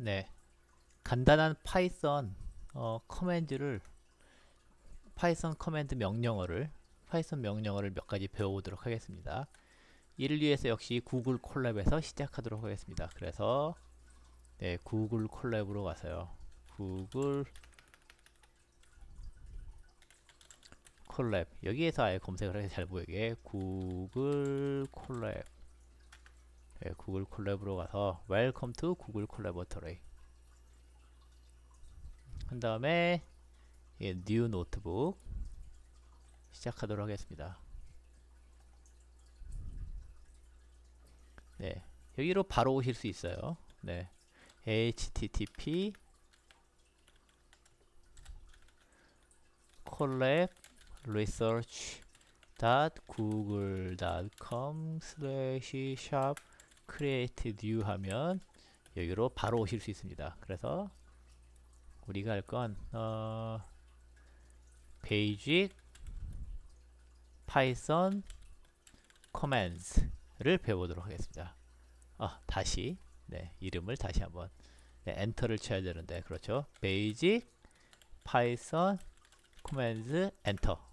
네. 간단한 파이썬 어, 커맨드를 파이썬 커맨드 명령어를 파이썬 명령어를 몇 가지 배워보도록 하겠습니다. 이를 위해서 역시 구글 콜랩에서 시작하도록 하겠습니다. 그래서 네, 구글 콜랩으로 가서요. 구글 콜랩 여기에서 아예 검색을 해서 잘 보이게 구글 콜랩 예, 구글 콜랩으로 가서 Welcome to 구글 콜라보터레이 한 다음에 예, n 노트북 시작하도록 하겠습니다. 네, 여기로 바로 오실 수 있어요. 네, http collab research google.com slash shop create new 하면 여기로 바로 오실 수 있습니다. 그래서 우리가 할건 어, 베이직 파이썬 commands를 배워보도록 하겠습니다. 아, 다시 네, 이름을 다시 한번 네, 엔터를 쳐야 되는데 그렇죠. 베이직 파이썬 commands 엔터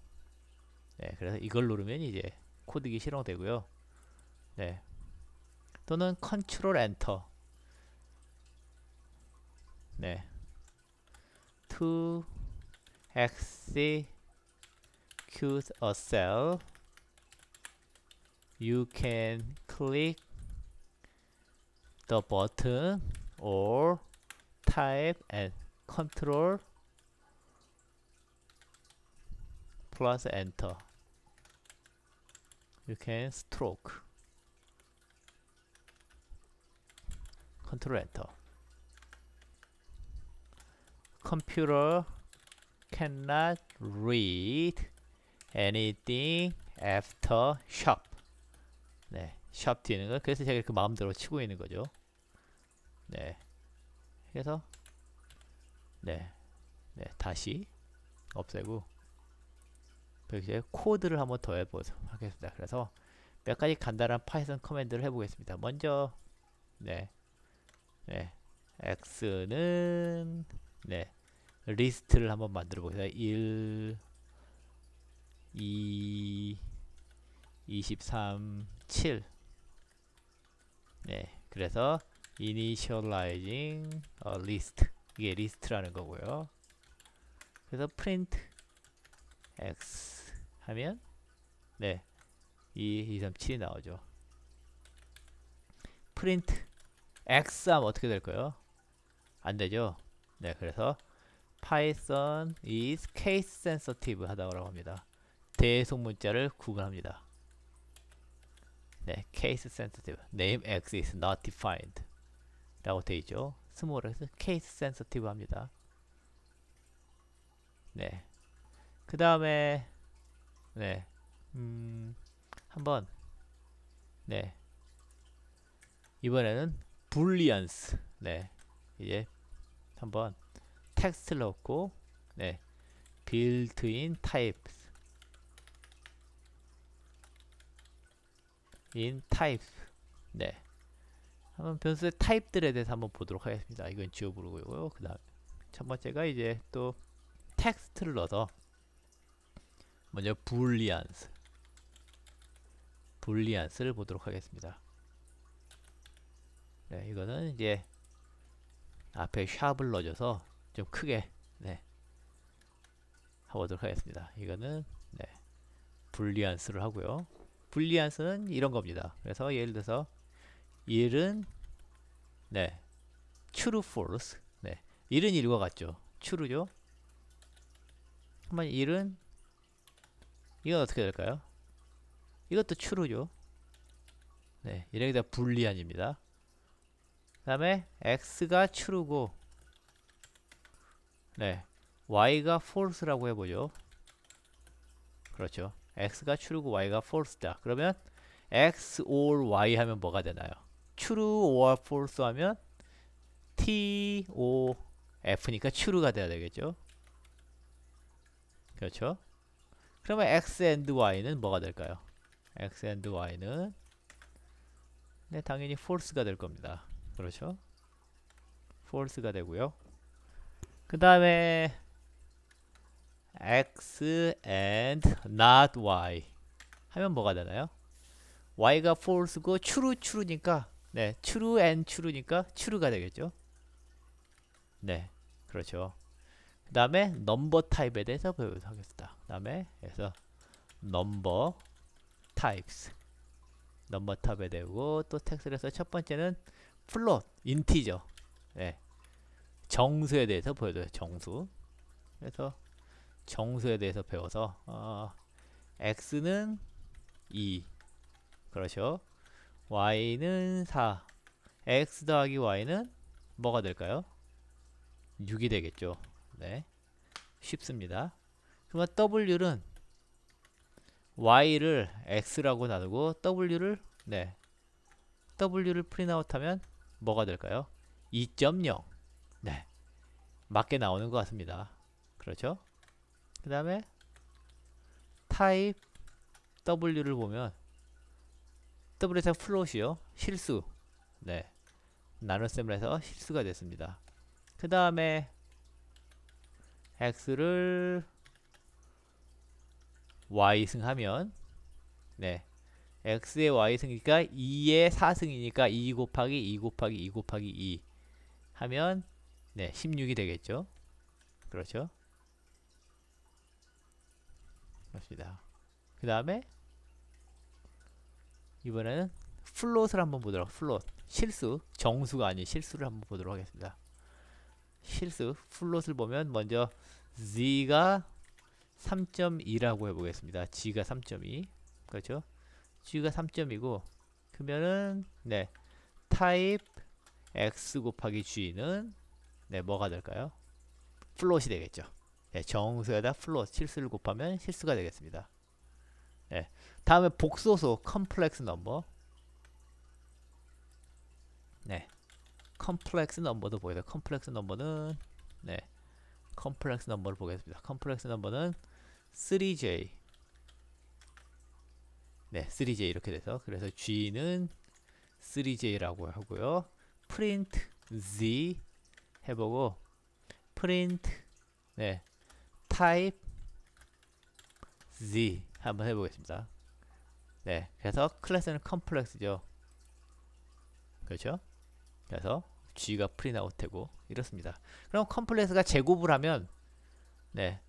네, 그래서 이걸 누르면 이제 코드기 실행되고요. 네, 또는 컨트롤 엔터 네 to execute a cell you can click the button or type and control plus enter you can stroke 컨트롤 엔터 c o m cannot read anything after shop 네, shop 뒤는거 그래서 제가 이렇게 마음대로 치고 있는 거죠 네, 그래서 네, 네 다시 없애고 이제 코드를 한번 더 해보도록 하겠습니다 그래서 몇 가지 간단한 파이썬 커맨드를 해보겠습니다 먼저 네 네. x는 네. 리스트를 한번 만들어 보겠습니다. 1 2 23 7 네. 그래서 initializing a list 이게 리스트라는 거고요. 그래서 print x 하면 네. 2 2 3 7이 나오죠. 프린트 x 하면 어떻게 될까요? 안되죠? 네 그래서 python is case sensitive 하다고 합니다. 대속 문자를 구분합니다. 네, case sensitive. name x is not defined. 라고 되어 있죠. 스몰에서 case sensitive 합니다. 네. 그 다음에, 네. 음, 한번, 네. 이번에는 불리언스 네 이제 한번 텍스트를 넣고 네 빌트인 타입스 인 타입스 네 한번 변수의 타입들에 대해서 한번 보도록 하겠습니다 이건 지워부르고요 그 다음 첫 번째가 이제 또 텍스트를 넣어서 먼저 불리언스 불리언스를 보도록 하겠습니다 네, 이거는 이제 앞에 샵을 넣어줘서 좀 크게 네, 하보도록 하겠습니다. 이거는 네, 불리안스를 하고요. 불리안스는 이런 겁니다. 그래서 예를 들어서 1은 네, true false 네, 1은 1과 같죠. true죠. 한번 1은 이건 어떻게 될까요? 이것도 true죠. 네, 이렇게 다 불리안입니다. 그 다음에 x가 true고 네 y가 false라고 해보죠 그렇죠 x가 true고 y가 false다 그러면 x or y 하면 뭐가 되나요 true or false 하면 t o f니까 true가 돼야 되겠죠 그렇죠 그러면 x and y는 뭐가 될까요 x and y는 네 당연히 false가 될 겁니다 그렇죠? false가 되고요. 그 다음에 x and not y 하면 뭐가 되나요? y가 false고 true true니까 네, true and true니까 true가 되겠죠. 네, 그렇죠. 그 다음에 넘버 타입에 대해서 배우겠습니다그 다음에 그래서 넘버 타입스 넘버 탑에 대고 또 텍스트에서 첫 번째는 플롯, 인티저 네. 정수에 대해서 보여줘요. 정수 그래서 정수에 대해서 배워서 어, x는 2 그렇죠 y는 4 x 더하기 y는 뭐가 될까요? 6이 되겠죠 네 쉽습니다 그러면 w는 y를 x라고 나누고 w를 네 w를 프린아웃하면 뭐가 될까요? 2.0 네. 맞게 나오는 것 같습니다. 그렇죠? 그 다음에 타입 W를 보면 W에서 플롯이요. 실수 네. 나눗셈을 해서 실수가 됐습니다. 그 다음에 X를 Y승하면 네. x의 y승이니까 2의 4승이니까 2 곱하기 2 곱하기 2 곱하기 2 하면 네 16이 되겠죠 그렇죠 맞습니다 그 다음에 이번에는 플롯을 한번 보도록 플롯 실수 정수가 아닌 실수를 한번 보도록 하겠습니다 실수 플롯을 보면 먼저 z가 3.2라고 해보겠습니다 g가 3.2 그렇죠 g가 3점이고 그러면은 네 타입 x 곱하기 g는 네 뭐가 될까요? 플롯이 되겠죠. 네, 정수에다 플롯 실수를 곱하면 실수가 되겠습니다. 네, 다음에 복소수 컴플렉스 넘버 네 컴플렉스 넘버도 보이다 컴플렉스 넘버는 네 컴플렉스 넘버를 보겠습니다. 컴플렉스 넘버는 3j 네, 3J 이렇게 돼서 그래서 G는 3J라고 하고요. print Z 해보고 print 네, type Z 한번 해보겠습니다. 네, 그래서 클래스는 컴플렉스죠. 그렇죠? 그래서 G가 프린아웃 되고 이렇습니다. 그럼 컴플렉스가 제곱을 하면 네,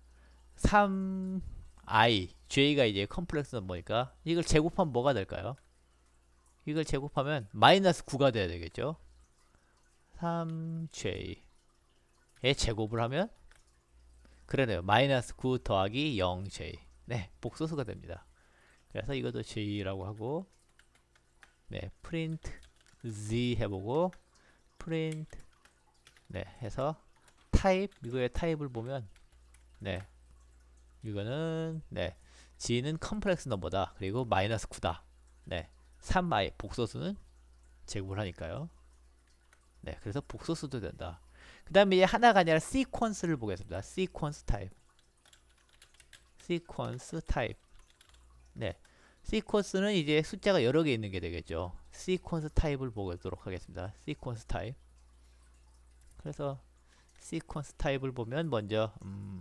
3 i, j가 이제 컴플렉스 는버니까 이걸 제곱하면 뭐가 될까요? 이걸 제곱하면 마이너스 9가 돼야 되겠죠? 3j의 제곱을 하면 그러네요. 마이너스 9 더하기 0j 네, 복소수가 됩니다. 그래서 이것도 j라고 하고 네, p r i z 해보고 프린트 네, 해서 타입, 이거의 타입을 보면 네, 이거는 네 g는 컴플렉스 넘버다 그리고 마이너스 9다 네 3마이 복소수는 제곱을 하니까요 네 그래서 복소수도 된다 그 다음에 하나가 아니라 시퀀스를 보겠습니다 시퀀스 타입 시퀀스 타입 네 시퀀스는 이제 숫자가 여러 개 있는 게 되겠죠 시퀀스 타입을 보도록 하겠습니다 시퀀스 타입 그래서 시퀀스 타입을 보면 먼저 음,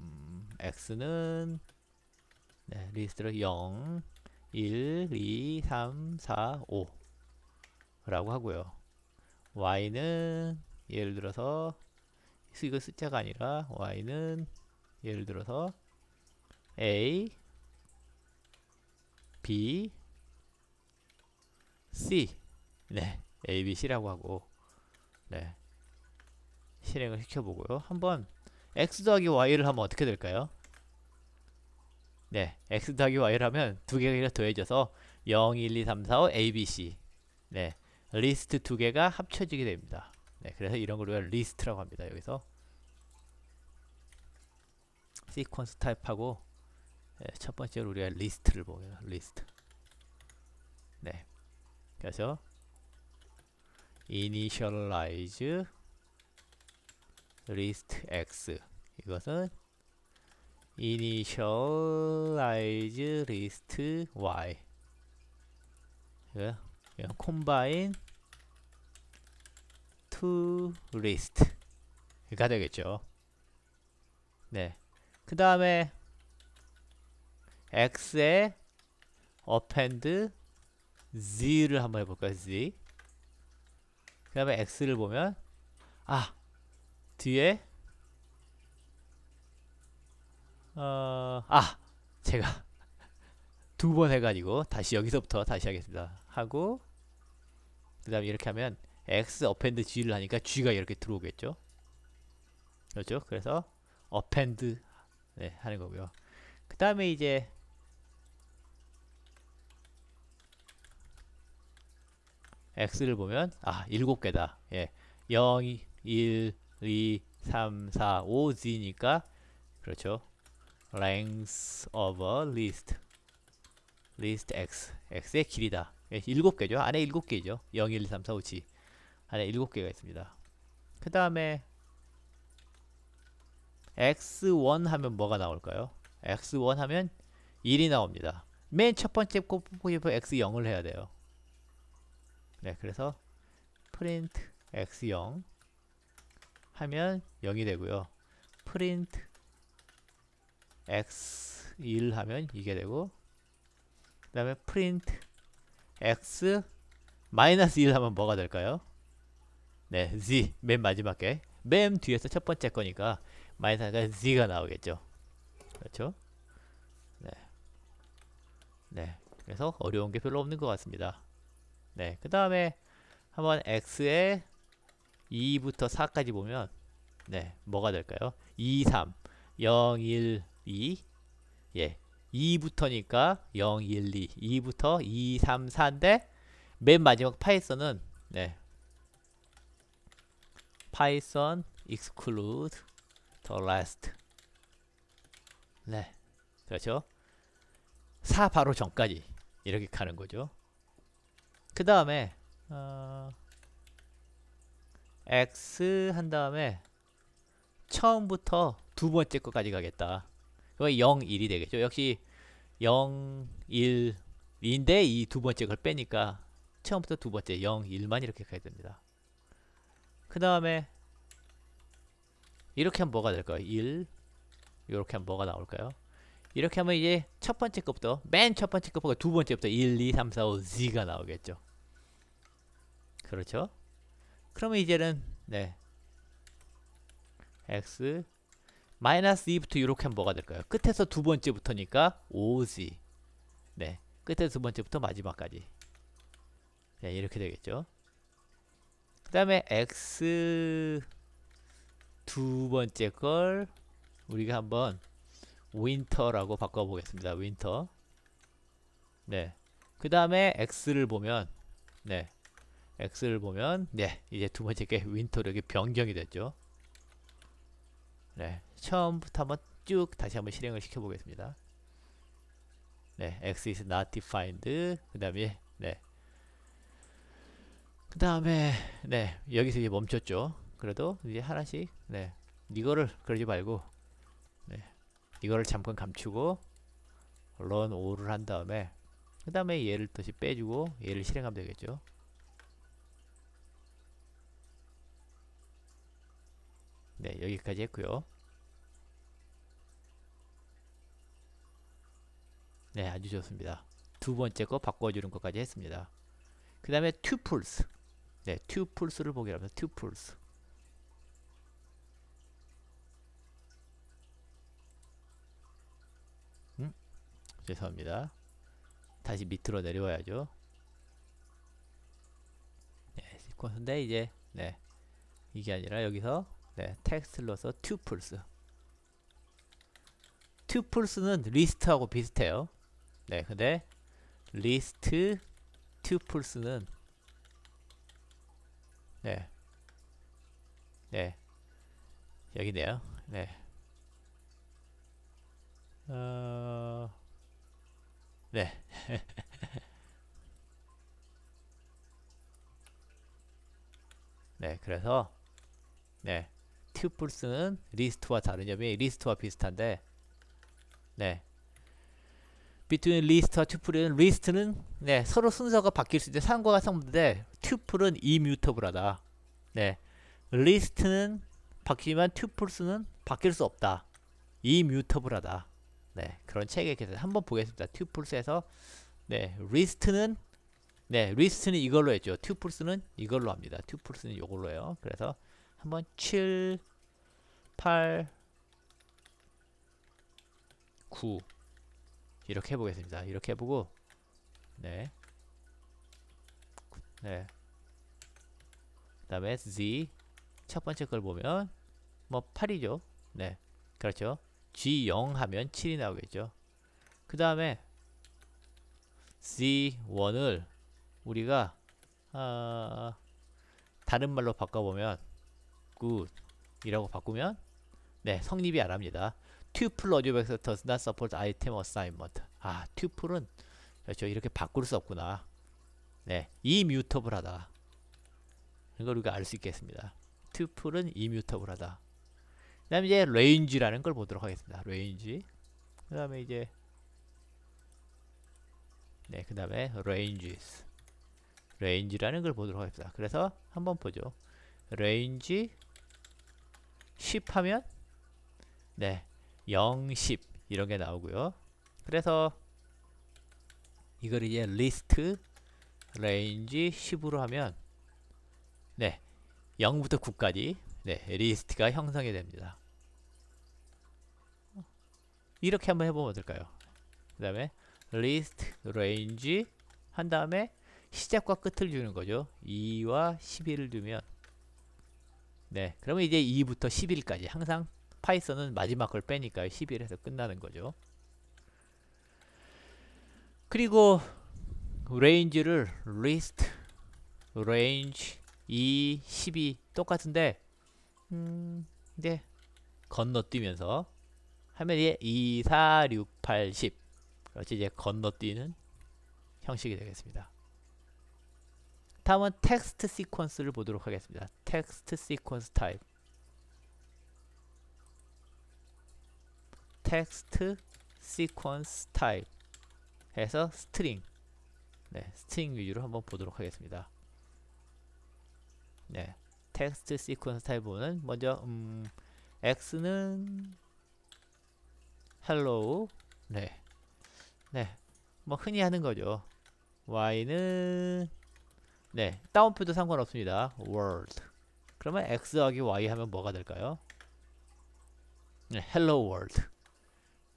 x는 네, 리스트를 0, 1, 2, 3, 4, 5 라고 하고요. y는 예를 들어서 이거 숫자가 아니라 y는 예를 들어서 a, b, c 네, a, b, c라고 하고 네, 실행을 시켜보고요. 한번 x 더하기 y를 하면 어떻게 될까요? 네, x 더하기 y를 하면 두 개가 더해져서 0, 1, 2, 3, 4, 5, a, b, c 네, 리스트 두 개가 합쳐지게 됩니다. 네, 그래서 이런 걸 우리가 리스트라고 합니다. 여기서 시퀀스 타입하고 네, 첫 번째로 우리가 리스트를 보게요. 리스트. 네. 그래서 i n i t i a 리스트 x 이것은 initialize list y 이거 combine to list 가 되겠죠 네그 다음에 x에 append z를 한번 해볼까요 z 그 다음에 x를 보면 아 뒤에 어, 아 제가 두 번 해가지고 다시 여기서부터 다시 하겠습니다 하고 그 다음에 이렇게 하면 x append g를 하니까 g가 이렇게 들어오겠죠 그렇죠 그래서 어 p 드 네, 하는 거고요 그 다음에 이제 x를 보면 아 일곱 개다예 0, 1, 2, 3, 4, 5G니까 그렇죠. length of a list list x x의 길이다. 7개죠. 예, 안에 7개죠. 0, 1, 2, 3, 4, 5, 7 안에 7개가 있습니다. 그 다음에 x1 하면 뭐가 나올까요? x1 하면 1이 나옵니다. 맨 첫번째 꼽고 x0을 해야 돼요. 네, 그래서 print x0 하면 0이 되고요. 프린트 x 1 하면 이게 되고 그 다음에 프린트 x 마이너스 1 하면 뭐가 될까요? 네, z 맨 마지막 게. 맨 뒤에서 첫 번째 거니까 마이너스가 z가 나오겠죠. 그렇죠? 네. 네. 그래서 어려운 게 별로 없는 것 같습니다. 네. 그 다음에 한번 x의 2부터 4까지 보면 네 뭐가 될까요? 2, 3, 0, 1, 2 예, 2부터니까 0, 1, 2 2부터 2, 3, 4인데 맨 마지막 파이썬은 네 파이썬 exclude the last 네 그렇죠 4 바로 전까지 이렇게 가는 거죠 그 다음에 어... x 한 다음에 처음부터 두 번째 거까지 가겠다. 그거 0, 1이 되겠죠. 역시 0, 1인데 이 두 번째 걸 빼니까 처음부터 두 번째 0, 1만 이렇게 가야 됩니다. 그 다음에 이렇게 하면 뭐가 될까요? 1 이렇게 하면 뭐가 나올까요? 이렇게 하면 이제 첫 번째 것부터 맨 첫 번째 것부터 두 번째부터 1, 2, 3, 4, 5, Z가 나오겠죠. 그렇죠? 그러면 이제는 네 x 마이너스 2부터 이렇게 하면 뭐가 될까요? 끝에서 두 번째부터니까 5지네 끝에서 두 번째부터 마지막까지 네 이렇게 되겠죠 그 다음에 x 두 번째 걸 우리가 한번 윈터라고 바꿔보겠습니다 윈터 네그 다음에 x를 보면 네 X를 보면 네 이제 두 번째 게 윈터력이 변경이 됐죠 네 처음부터 한번 쭉 다시 한번 실행을 시켜 보겠습니다 네 X is not defined 그 다음에 네 그 다음에 네 여기서 이제 멈췄죠 그래도 이제 하나씩 네 이거를 그러지 말고 네 이거를 잠깐 감추고 run 한 다음에 그 다음에 얘를 다시 빼주고 얘를 실행하면 되겠죠 네 여기까지 했고요 네 아주 좋습니다 두 번째 거 바꿔주는 것까지 했습니다 그 다음에 tuples 네 tuple를 보기로 합니다 tuples 음? 죄송합니다 다시 밑으로 내려와야죠 네시퀀스데 이제 네 이게 아니라 여기서 네, 텍스트로서 tuples. 는 리스트하고 비슷해요. 네, 근데 리스트 t u p 는 네. 네. 여기네요. 네. 어... 네. 네, 그래서 네. 튜플스는 리스트와 다른 점이 리스트와 비슷한데 네 between list와 tuple은 리스트는 네 서로 순서가 바뀔 수 있는 상과가 상부인데 tuple은 이뮤터블하다 네 리스트는 바뀌지만 tuple는 바뀔 수 없다 이뮤터블하다 네 그런 책에 대해서 한번 보겠습니다 tuple에서 네 리스트는 네 리스트는 이걸로 했죠 tuple는 이걸로 합니다 tuple는 이걸로 해요 그래서 한번 7, 8, 9 이렇게 해보겠습니다. 이렇게 해보고 네. 네. 그 다음에 Z 첫 번째 걸 보면 뭐 8이죠. 네. 그렇죠. G0 하면 7이 나오겠죠. 그 다음에 Z1을 우리가 어, 다른 말로 바꿔보면 굿 이라고 바꾸면 네 성립이 안 합니다 tuple logic vector does not support item assignment 아 tuple은 그렇죠 이렇게 바꿀 수 없구나 네 이뮤터블하다 이걸 우리가 알 수 있겠습니다 tuple은 이뮤터블하다 그 다음에 이제 range라는 걸 보도록 하겠습니다 range 그 다음에 이제 네, 그 다음에 ranges range라는 걸 보도록 하겠습니다. 그래서 한번 보죠. range 10 하면 네 0, 10 이런 게 나오고요. 그래서 이걸 이제 리스트 레인지 10으로 하면 네 0부터 9까지 네 리스트가 형성이 됩니다. 이렇게 한번 해보면 어떨까요? 그 다음에 리스트 레인지 한 다음에 시작과 끝을 주는 거죠. 2와 11을 두면 네 그러면 이제 2부터 10일까지 항상 파이썬은 마지막 걸 빼니까 10일에서 끝나는 거죠 그리고 레인지를 리스트 레인지 2, 12 똑같은데 음, 네. 건너뛰면서 하면 이제 2, 4, 6, 8, 10 그렇지 이제 건너뛰는 형식이 되겠습니다 다음은 텍스트 시퀀스를 보도록 하겠습니다. 텍스트 시퀀스 타입 텍스트 시퀀스 타입 해서 스트링 네, 스트링 위주로 한번 보도록 하겠습니다. 네, 텍스트 시퀀스 타입은 먼저 음, x는 hello 네, 네, 뭐 흔히 하는 거죠. y는 네, 다운표도 상관없습니다. world. 그러면 x 하기 y 하면 뭐가 될까요? 네, hello world.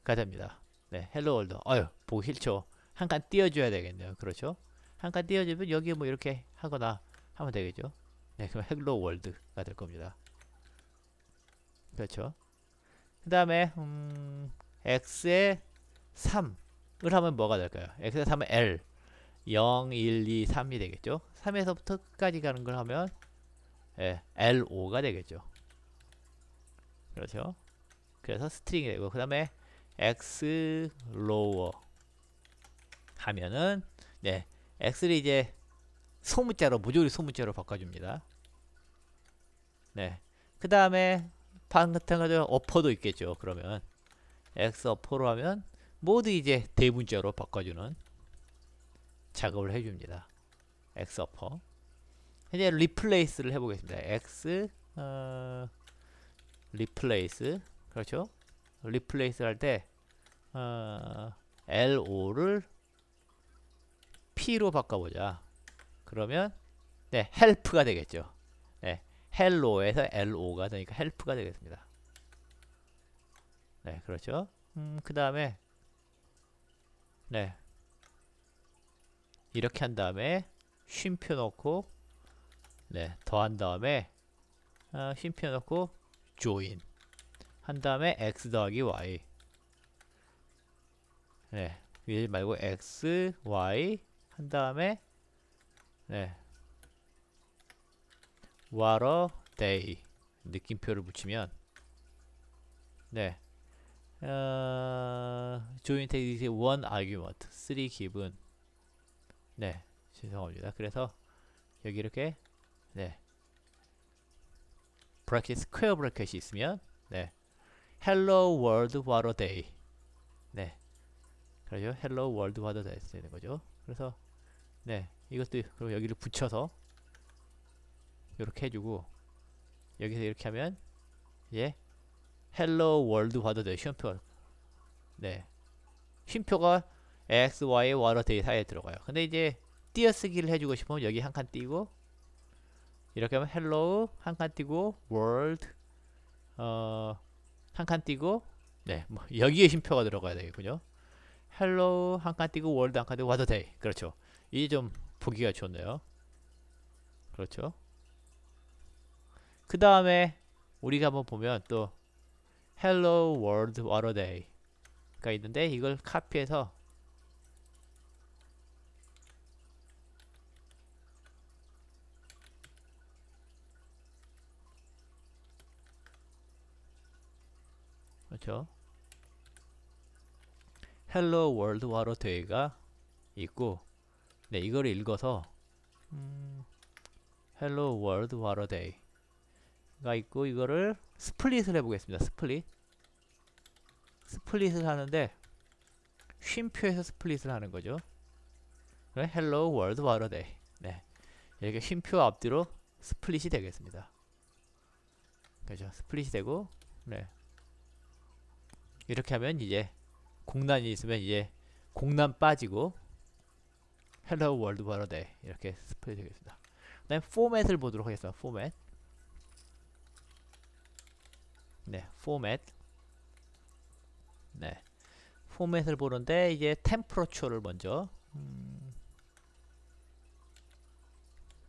가 됩니다. 네, hello world. 어휴, 보기 싫죠. 한 칸 띄워줘야 되겠네요. 그렇죠? 한 칸 띄워주면 여기 뭐 이렇게 하거나 하면 되겠죠? 네, 그럼 hello world가 될 겁니다. 그렇죠? 그 다음에 음, x의 3을 하면 뭐가 될까요? x의 3은 l 0, 1, 2, 3이 되겠죠? 3에서부터 끝까지 가는 걸 하면 예, L5가 되겠죠. 그렇죠. 그래서 스트링이 되고 그 다음에 X lower 하면은 네, X를 이제 소문자로 모조리 소문자로 바꿔줍니다. 네, 그 다음에 방긋가죠 어퍼도 있겠죠. 그러면 X 어퍼로 하면 모두 이제 대문자로 바꿔주는 작업을 해줍니다. x 어퍼 이제 리플레이스를 해보겠습니다. x 어, 리플레이스 그렇죠? 리플레이스 할때 어, LO를 P로 바꿔보자. 그러면 네, 헬프가 되겠죠. 네, 헬로에서 LO가 되니까 헬프가 되겠습니다. 네, 그렇죠. 음, 그 다음에 네, 이렇게 한 다음에 쉼표 넣고 네 더한 다음에 어, 쉼표 넣고 join 한 다음에 x 더하기 y 네 위에 말고 x y 한 다음에 네 what a day 느낌표를 붙이면 네 어, join takes one argument 3 기분 네 죄송합니다. 그래서 여기 이렇게 네 브라켓 스퀘어 브라켓이 있으면 네 Hello World What a Day 네 그렇죠 Hello World What a Day 되는 거죠. 그래서 네 이것도 그리고 여기를 붙여서 이렇게 해주고 여기서 이렇게 하면 예 Hello World What a Day 쉼표 네 쉼표가 x, y, w h a t a Day 사이에 들어가요. 근데 이제 띄어쓰기를 해주고 싶으면 여기 한 칸 띄고 이렇게 하면 hello 한칸 띄고 world 어, 한칸 띄고 네, 뭐 여기에 쉼표가 들어가야 되겠군요. hello 한칸 띄고 world 한칸 띄고 what a day 그렇죠. 이게좀 보기가 좋네요. 그렇죠. 그 다음에 우리가 한번 보면 또 hello world what a day 가 있는데 이걸 카피해서 그렇죠? 헬로 월드와로 되가 있고 네 이걸 읽어서 음, 헬로 월드 와러 데가 있고 이거를 스플릿을 해보겠습니다 스플릿 스플릿을 하는데 쉼표에서 스플릿을 하는 거죠 헬로 월드 와러 데네 이렇게 쉼표 앞뒤로 스플릿이 되겠습니다 그죠 스플릿이 되고 네 이렇게 하면 이제 공란이 있으면 이제 공란 빠지고 헬로 월드 바로데 이렇게 스프레이 되겠습니다. 그다음 포맷을 보도록 하겠습니다. 포맷 네 포맷 네 포맷을 보는데 이제 템프로처를 먼저 음,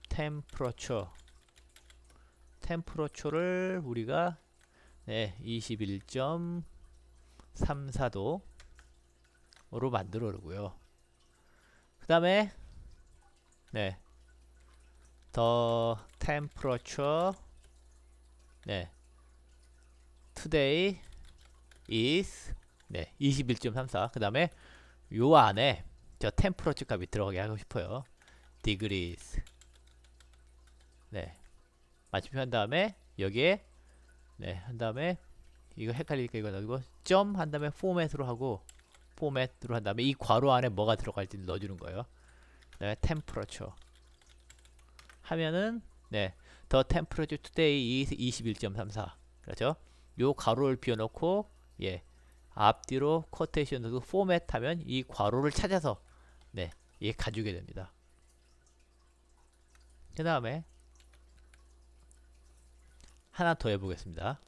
템프로처 템프로처를 우리가 네2 1 3, 4도로 만들어 오고요. 그 다음에 네. the temperature 네. today is 네, 21.34. 그다음에 요 안에 저 템프로치 값이 들어가게 하고 싶어요. degrees. 네. 마침표 한 다음에 여기에 네, 한 다음에 이거 헷갈리니까 이거 넣고 점 한 다음에 포맷으로 하고 포맷으로 한 다음에 이 괄호 안에 뭐가 들어갈지 넣어주는 거예요 그 다음에 템프러처 하면은 네더 템프러처 투데이 21.34 그렇죠 요 괄호를 비워놓고 예 앞뒤로 쿼테이션 넣고 포맷 하면 이 괄호를 찾아서 네예 가지게 됩니다 그 다음에 하나 더 해보겠습니다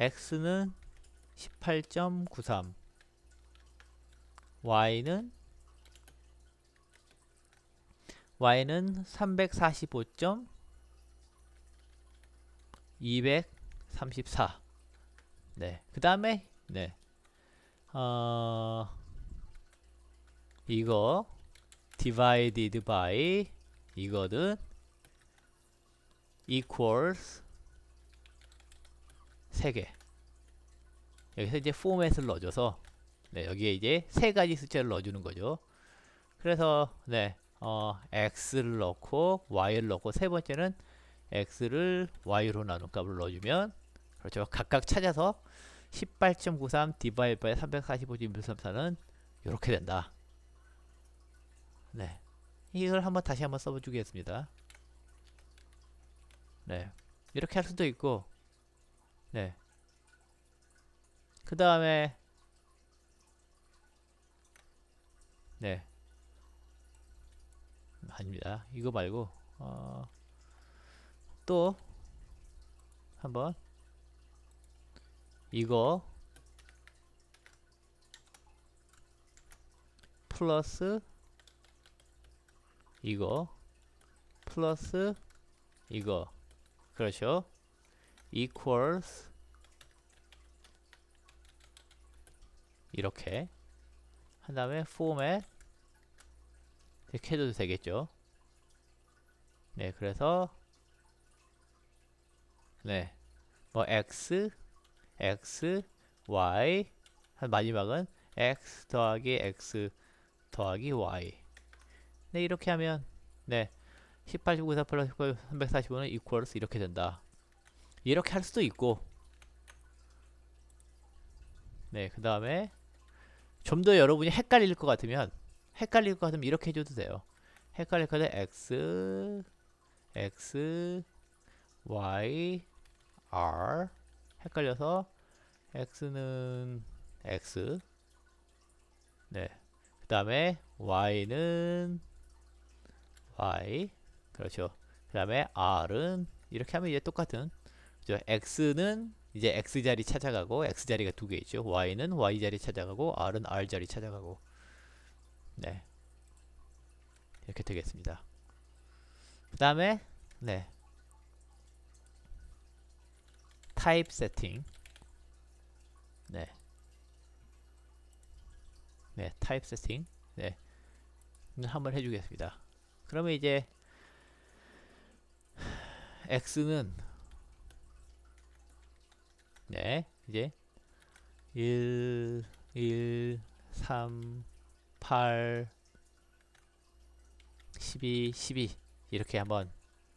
x는 18.93 y는 y는 345점 234 네. 그 다음에 네. 어, 이거 divided by 이거는 equals 3개 여기서 이제 포맷을 넣어줘서 네, 여기에 이제 세 가지 숫자를 넣어주는 거죠. 그래서 네, 어, x를 넣고 y를 넣고 세 번째는 x를 y로 나눈 값을 넣어주면 그렇죠. 각각 찾아서 18.93 디바이 바이 345.134는 이렇게 된다. 네, 이걸 한번 다시 한번 써보주겠습니다. 네, 이렇게 할 수도 있고 네. 그 다음에 네. 아닙니다. 이거 말고 어, 또 한번 이거 플러스 이거 플러스 이거 그렇죠 equals 이렇게 한 다음에 f o r m a 이렇게 해도 되겠죠 네 그래서 네뭐 x x y 한 마지막은 x 더하기 x 더하기 y 네 이렇게 하면 네 18, 9 4 플러스 345는 equals 이렇게 된다 이렇게 할 수도 있고 네그 다음에 좀 더 여러분이 헷갈릴 것 같으면 헷갈릴 것 같으면 이렇게 해줘도 돼요 헷갈릴 것 같으면 x x y r 헷갈려서 x는 x 네 그 다음에 y는 y 그렇죠 그 다음에 r은 이렇게 하면 이제 똑같은 그죠? x는 이제 x 자리 찾아가고 x 자리가 두 개 있죠. y는 y 자리 찾아가고 r은 r 자리 찾아가고. 네. 이렇게 되겠습니다. 그다음에 네. 타입 세팅. 네. 네, 타입 세팅. 네. 한번 해 주겠습니다. 그러면 이제 x는 네, 이제 1, 1, 3, 8, 12, 12 이렇게 한번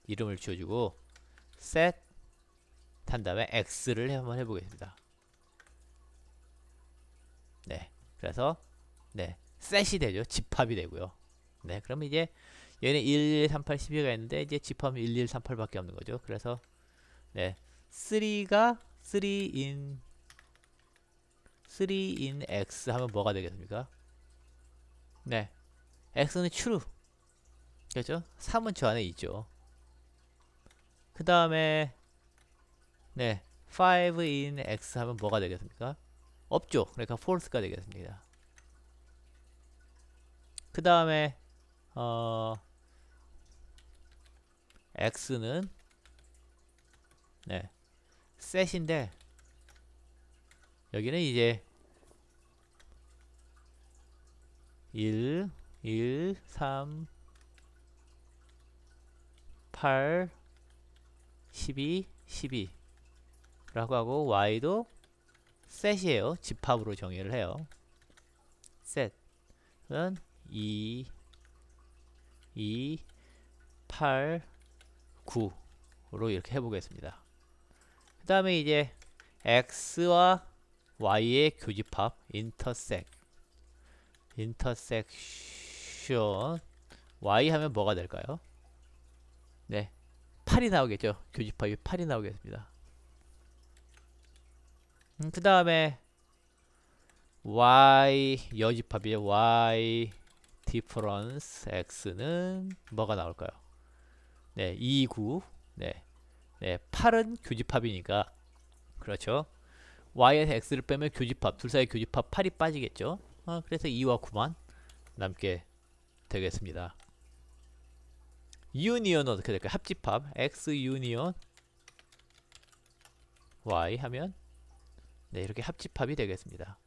이름을 지어주고 set 한 다음에 x를 한번 해보겠습니다. 네, 그래서 네, set이 되죠. 집합이 되고요. 네, 그러 이제 얘는 1, 1, 3, 8, 12가 있는데 이제 집합이 1, 1, 3, 8밖에 없는 거죠. 그래서 네, 3가 3in 3in x 하면 뭐가 되겠습니까? 네. x는 true. 그렇죠? 3은 저 안에 있죠. 그 다음에 네. 5in x 하면 뭐가 되겠습니까? 없죠. 그러니까 false가 되겠습니다. 그 다음에 어 x는 네 셋인데 여기는 이제 1 1 3 8 12 12 라고 하고 y도 셋이에요. 집합으로 정의를 해요. 셋은 2 2 8 9로 이렇게 해보겠습니다. 그 다음에 이제 x와 y의 교집합 intersect intersection y 하면 뭐가 될까요? 네 8이 나오겠죠 교집합이 8이 나오겠습니다 음, 그 다음에 y 여집합이죠 y difference x는 뭐가 나올까요? 네 2, 9 네. 네, 8은 교집합이니까 그렇죠. y에서 x를 빼면 교집합, 둘 사이 교집합 8이 빠지겠죠. 아, 그래서 2와 9만 남게 되겠습니다. 유니언은 어떻게 될까요? 합집합 x 유니언 y 하면 네, 이렇게 합집합이 되겠습니다.